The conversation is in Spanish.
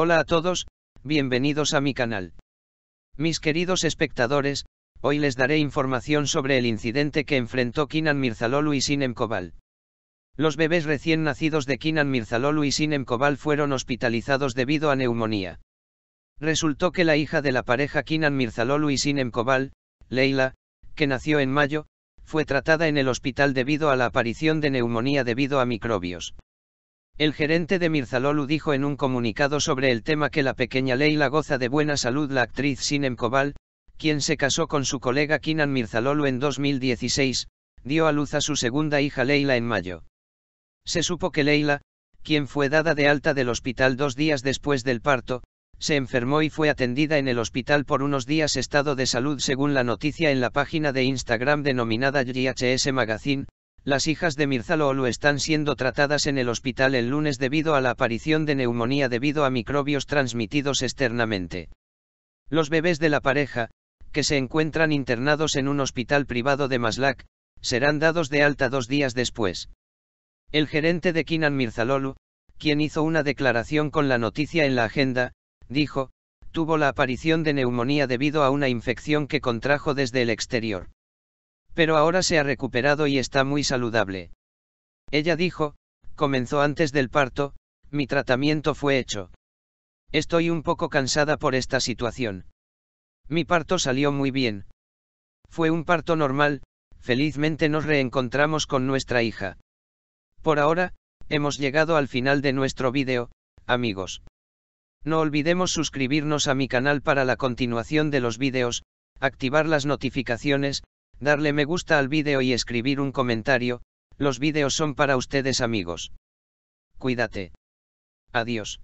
Hola a todos, bienvenidos a mi canal. Mis queridos espectadores, hoy les daré información sobre el incidente que enfrentó Kinan Mirzalolu y Sinem Cobal. Los bebés recién nacidos de Kinan Mirzalolu y Sinem Cobal fueron hospitalizados debido a neumonía. Resultó que la hija de la pareja Kinan Mirzalolu y Sinem Cobal, Leila, que nació en mayo, fue tratada en el hospital debido a la aparición de neumonía debido a microbios. El gerente de Mirzalolu dijo en un comunicado sobre el tema que la pequeña Leila goza de buena salud la actriz Sinem Kobal, quien se casó con su colega Kinan Mirzalolu en 2016, dio a luz a su segunda hija Leila en mayo. Se supo que Leila, quien fue dada de alta del hospital dos días después del parto, se enfermó y fue atendida en el hospital por unos días estado de salud según la noticia en la página de Instagram denominada GHS Magazine, las hijas de Mirzalolu están siendo tratadas en el hospital el lunes debido a la aparición de neumonía debido a microbios transmitidos externamente. Los bebés de la pareja, que se encuentran internados en un hospital privado de Maslak, serán dados de alta dos días después. El gerente de Kinan Mirzalolu, quien hizo una declaración con la noticia en la agenda, dijo, tuvo la aparición de neumonía debido a una infección que contrajo desde el exterior pero ahora se ha recuperado y está muy saludable. Ella dijo, comenzó antes del parto, mi tratamiento fue hecho. Estoy un poco cansada por esta situación. Mi parto salió muy bien. Fue un parto normal, felizmente nos reencontramos con nuestra hija. Por ahora, hemos llegado al final de nuestro vídeo, amigos. No olvidemos suscribirnos a mi canal para la continuación de los vídeos, activar las notificaciones, darle me gusta al vídeo y escribir un comentario, los vídeos son para ustedes amigos. Cuídate. Adiós.